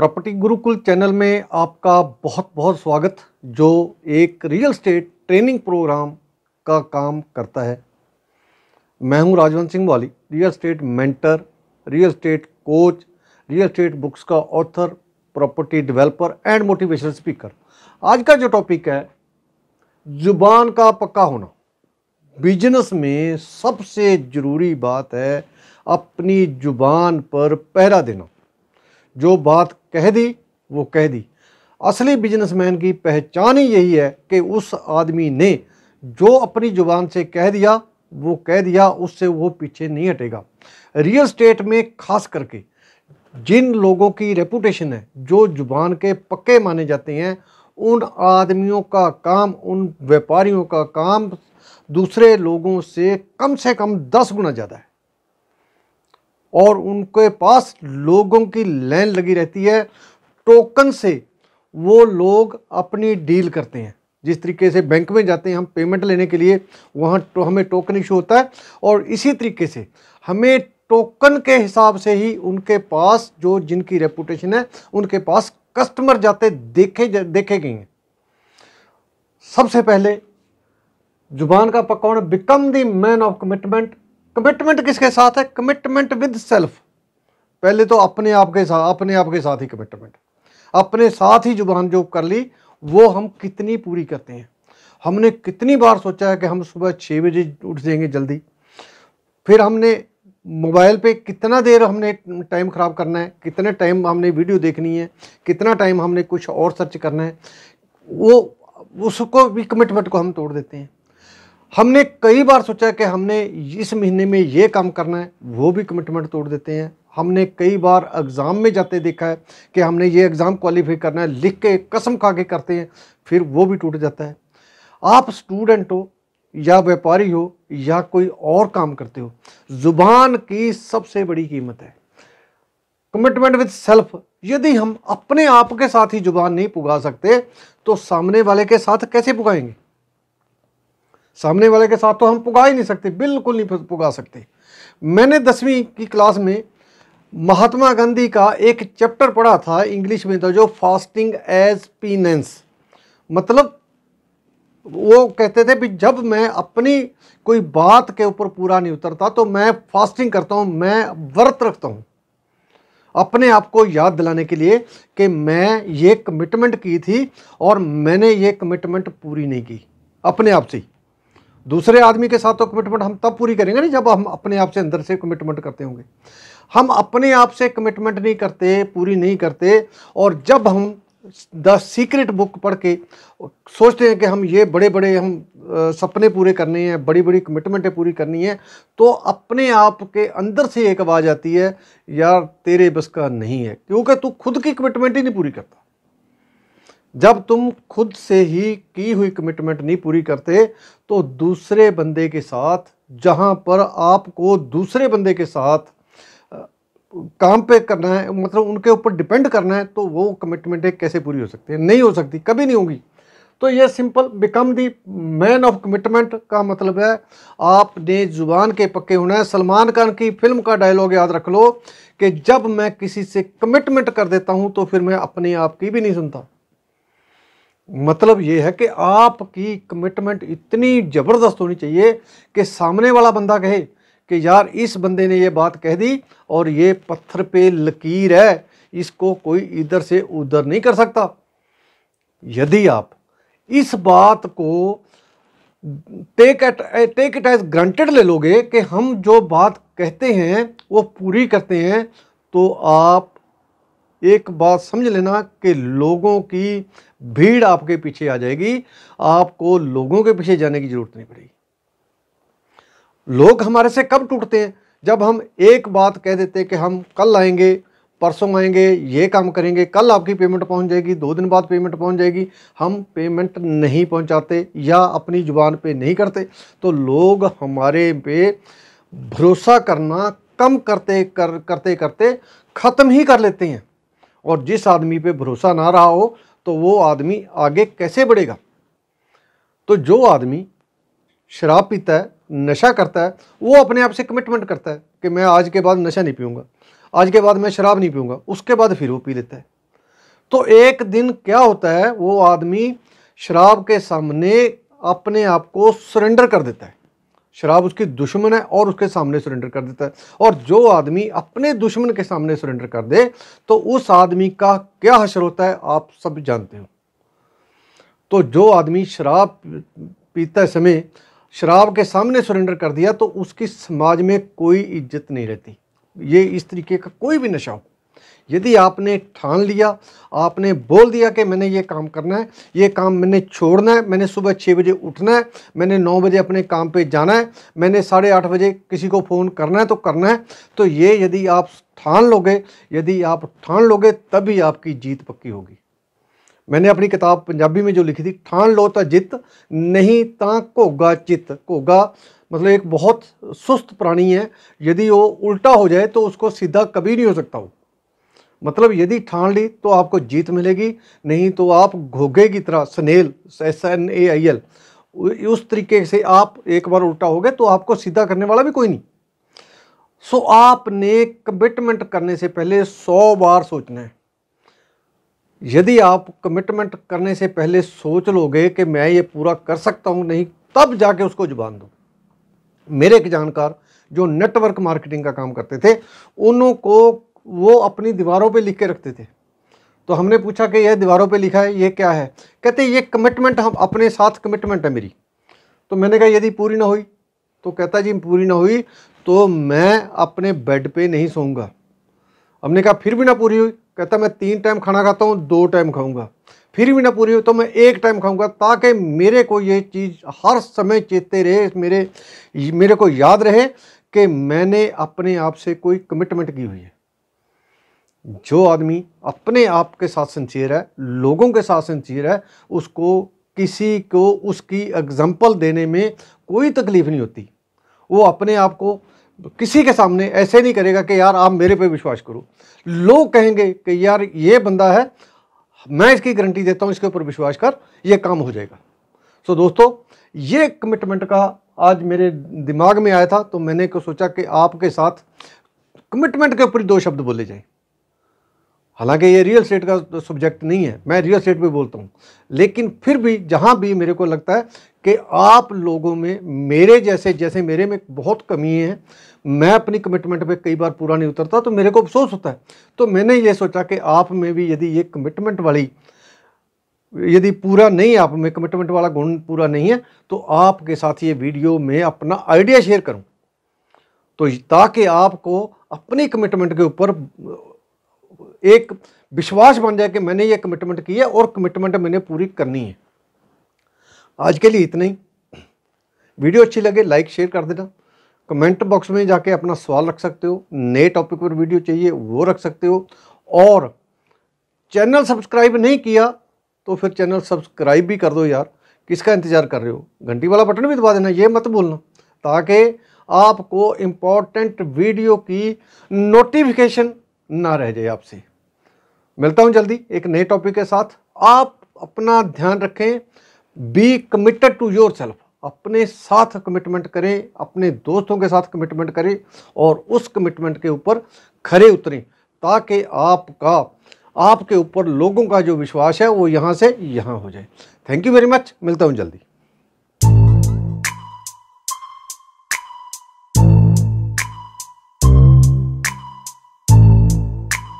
property Gurukul channel में आपका बहुत बहुत स्वागत जो एक रियल स्टेट ट्रेनिंग प्रोग्राम का काम करता है मैं हूं राजवंत सिंह वाली real estate mentor real estate coach real estate books का author property developer and motivational speaker आज का जो टॉपिक है जुबान का पक्का होना बिजनेस में सबसे ज़रूरी बात है अपनी जुबान पर पहरा देना जो बात कह दी वो कह दी असली बिजनेसमैन की पहचान ही यही है कि उस आदमी ने जो अपनी ज़ुबान से कह दिया वो कह दिया उससे वो पीछे नहीं हटेगा रियल स्टेट में खास करके जिन लोगों की रेपुटेशन है जो जुबान के पक्के माने जाते हैं उन आदमियों का काम उन व्यापारियों का काम दूसरे लोगों से कम से कम दस गुना ज़्यादा है और उनके पास लोगों की लाइन लगी रहती है टोकन से वो लोग अपनी डील करते हैं जिस तरीके से बैंक में जाते हैं हम पेमेंट लेने के लिए वहाँ तो हमें टोकन इशू होता है और इसी तरीके से हमें टोकन के हिसाब से ही उनके पास जो जिनकी रेपुटेशन है उनके पास कस्टमर जाते देखे जा देखे गए हैं सबसे पहले जुबान का पकौड़ become the man of commitment commitment किसके साथ है कमिटमेंट विद सेल्फ पहले तो अपने आप के साथ अपने आप के साथ ही कमिटमेंट अपने साथ ही जुबान जो कर ली वो हम कितनी पूरी करते हैं हमने कितनी बार सोचा है कि हम सुबह छः बजे उठ जाएंगे जल्दी फिर हमने मोबाइल पे कितना देर हमने टाइम ख़राब करना है कितने टाइम हमने वीडियो देखनी है कितना टाइम हमने कुछ और सर्च करना है वो उसको भी कमिटमेंट को हम तोड़ देते हैं हमने कई बार सोचा कि हमने इस महीने में ये काम करना है वो भी कमिटमेंट तोड़ देते हैं हमने कई बार एग्ज़ाम में जाते देखा है कि हमने ये एग्ज़ाम क्वालिफाई करना है लिख के कसम खा के करते हैं फिर वो भी टूट जाता है आप स्टूडेंट हो या व्यापारी हो या कोई और काम करते हो ज़ुबान की सबसे बड़ी कीमत है कमिटमेंट विद सेल्फ यदि हम अपने आप के साथ ही ज़ुबान नहीं पुगा सकते तो सामने वाले के साथ कैसे पुगाएंगे सामने वाले के साथ तो हम पुगा ही नहीं सकते बिल्कुल नहीं पुगा सकते मैंने दसवीं की क्लास में महात्मा गांधी का एक चैप्टर पढ़ा था इंग्लिश में था तो जो फास्टिंग एज पीनेंस मतलब वो कहते थे भी जब मैं अपनी कोई बात के ऊपर पूरा नहीं उतरता तो मैं फास्टिंग करता हूँ मैं व्रत रखता हूँ अपने आप को याद दिलाने के लिए कि मैं ये कमिटमेंट की थी और मैंने ये कमिटमेंट पूरी नहीं की अपने आप से ही दूसरे आदमी के साथ तो कमिटमेंट हम तब पूरी करेंगे ना जब हम अपने आप से अंदर से कमिटमेंट करते होंगे हम अपने आप से कमिटमेंट नहीं करते पूरी नहीं करते और जब हम द सीक्रेट बुक पढ़ के सोचते हैं कि हम ये बड़े बड़े हम सपने पूरे करने हैं बड़ी बड़ी कमिटमेंटें पूरी करनी है तो अपने आप के अंदर से एक आवाज़ आती है यार तेरे बस का नहीं है क्योंकि तू खुद की कमिटमेंट ही नहीं पूरी करता जब तुम खुद से ही की हुई कमिटमेंट नहीं पूरी करते तो दूसरे बंदे के साथ जहाँ पर आपको दूसरे बंदे के साथ काम पे करना है मतलब उनके ऊपर डिपेंड करना है तो वो कमिटमेंटें कैसे पूरी हो सकती है नहीं हो सकती कभी नहीं होगी तो ये simple become the man of commitment का मतलब है आपने जुबान के पक्के होना है सलमान खान की फिल्म का डायलॉग याद रख लो कि जब मैं किसी से कमिटमेंट कर देता हूँ तो फिर मैं अपने आप की भी नहीं सुनता मतलब ये है कि आपकी कमिटमेंट इतनी ज़बरदस्त होनी चाहिए कि सामने वाला बंदा कहे कि यार इस बंदे ने ये बात कह दी और ये पत्थर पे लकीर है इसको कोई इधर से उधर नहीं कर सकता यदि आप इस बात को take at take it as granted ले लोगे कि हम जो बात कहते हैं वो पूरी करते हैं तो आप एक बात समझ लेना कि लोगों की भीड़ आपके पीछे आ जाएगी आपको लोगों के पीछे जाने की ज़रूरत नहीं पड़ेगी लोग हमारे से कब टूटते हैं जब हम एक बात कह देते हैं कि हम कल आएंगे परसों आएंगे ये काम करेंगे कल आपकी पेमेंट पहुंच जाएगी दो दिन बाद पेमेंट पहुंच जाएगी हम पेमेंट नहीं पहुंचाते या अपनी ज़ुबान पे नहीं करते तो लोग हमारे पे भरोसा करना कम करते कर करते करते ख़त्म ही कर लेते हैं और जिस आदमी पे भरोसा ना रहा हो तो वो आदमी आगे कैसे बढ़ेगा तो जो आदमी शराब पीता है नशा करता है वो अपने आप से कमिटमेंट करता है कि मैं आज के बाद नशा नहीं पीऊँगा आज के बाद मैं शराब नहीं पीऊँगा उसके बाद फिर वो पी लेता है तो एक दिन क्या होता है वो आदमी शराब के सामने अपने आप को सरेंडर कर देता है शराब उसकी दुश्मन है और उसके सामने सरेंडर कर देता है और जो आदमी अपने दुश्मन के सामने सरेंडर कर दे तो उस आदमी का क्या हशर होता है आप सब जानते हो तो जो आदमी शराब पीता समय शराब के सामने सरेंडर कर दिया तो उसकी समाज में कोई इज्जत नहीं रहती ये इस तरीके का कोई भी नशा हो यदि आपने ठान लिया आपने बोल दिया कि मैंने ये काम करना है ये काम मैंने छोड़ना है मैंने सुबह छः बजे उठना है मैंने नौ बजे अपने काम पे जाना है मैंने साढ़े आठ बजे किसी को फ़ोन करना है तो करना है तो ये यदि आप ठान लोगे यदि आप ठान लोगे तभी आपकी जीत पक्की होगी मैंने अपनी किताब पंजाबी में जो लिखी थी ठान लो तो जित नहीं तो घोगा चित घोगा मतलब एक बहुत सुस्त प्राणी है यदि वो उल्टा हो जाए तो उसको सीधा कभी नहीं हो सकता हो मतलब यदि ठान ली तो आपको जीत मिलेगी नहीं तो आप घोगे की तरह snail S N A I L उस तरीके से आप एक बार उल्टा हो गए तो आपको सीधा करने वाला भी कोई नहीं सो so, आपने कमिटमेंट करने से पहले सौ बार सोचना है यदि आप कमिटमेंट करने से पहले सोच लोगे कि मैं ये पूरा कर सकता हूँ नहीं तब जाके उसको जुबान दो मेरे एक जानकार जो नेटवर्क मार्केटिंग का काम करते थे उनको वो अपनी दीवारों पे लिख के रखते थे तो हमने पूछा कि यह दीवारों पे लिखा है ये क्या है कहते ये कमिटमेंट हम अपने साथ कमिटमेंट है मेरी तो मैंने कहा यदि पूरी ना हुई तो कहता जी पूरी ना हुई तो मैं अपने बेड पे नहीं सोऊंगा हमने कहा फिर भी ना पूरी हुई कहता मैं तीन टाइम खाना खाता हूँ दो टाइम खाऊंगा फिर भी ना पूरी हुई तो मैं एक टाइम खाऊंगा ताकि मेरे को ये चीज़ हर समय चेते रहे मेरे मेरे को याद रहे कि मैंने अपने आप से कोई कमिटमेंट की हुई है जो आदमी अपने आप के साथ सिंसियर है लोगों के साथ सिंसियर है उसको किसी को उसकी एग्जाम्पल देने में कोई तकलीफ़ नहीं होती वो अपने आप को किसी के सामने ऐसे नहीं करेगा कि यार आप मेरे पे विश्वास करो लोग कहेंगे कि यार ये बंदा है मैं इसकी गारंटी देता हूँ इसके ऊपर विश्वास कर ये काम हो जाएगा सो दोस्तों ये कमिटमेंट का आज मेरे दिमाग में आया था तो मैंने को सोचा कि आपके साथ कमिटमेंट के ऊपर दो शब्द बोले जाएँ हालांकि ये रियल स्टेट का सब्जेक्ट नहीं है मैं रियल स्टेट भी बोलता हूँ लेकिन फिर भी जहाँ भी मेरे को लगता है कि आप लोगों में मेरे जैसे जैसे मेरे में बहुत कमी है मैं अपनी कमिटमेंट पे कई बार पूरा नहीं उतरता तो मेरे को अफसोस होता है तो मैंने ये सोचा कि आप में भी यदि ये कमिटमेंट वाली यदि पूरा नहीं आप में कमिटमेंट वाला गुण पूरा नहीं है तो आपके साथ ये वीडियो में अपना आइडिया शेयर करूँ तो ताकि आपको अपनी कमिटमेंट के ऊपर एक विश्वास बन जाए कि मैंने ये कमिटमेंट की है और कमिटमेंट मैंने पूरी करनी है आज के लिए इतना ही वीडियो अच्छी लगे लाइक शेयर कर देना कमेंट बॉक्स में जाके अपना सवाल रख सकते हो नए टॉपिक पर वीडियो चाहिए वो रख सकते हो और चैनल सब्सक्राइब नहीं किया तो फिर चैनल सब्सक्राइब भी कर दो यार किसका इंतज़ार कर रहे हो घंटी वाला बटन भी दबा देना ये मत भूलना ताकि आपको इम्पॉर्टेंट वीडियो की नोटिफिकेशन ना रह जाए आपसे मिलता हूँ जल्दी एक नए टॉपिक के साथ आप अपना ध्यान रखें be committed to yourself अपने साथ कमिटमेंट करें अपने दोस्तों के साथ कमिटमेंट करें और उस कमिटमेंट के ऊपर खरे उतरें ताकि आपका आपके ऊपर लोगों का जो विश्वास है वो यहाँ से यहाँ हो जाए थैंक यू वेरी मच मिलता हूँ जल्दी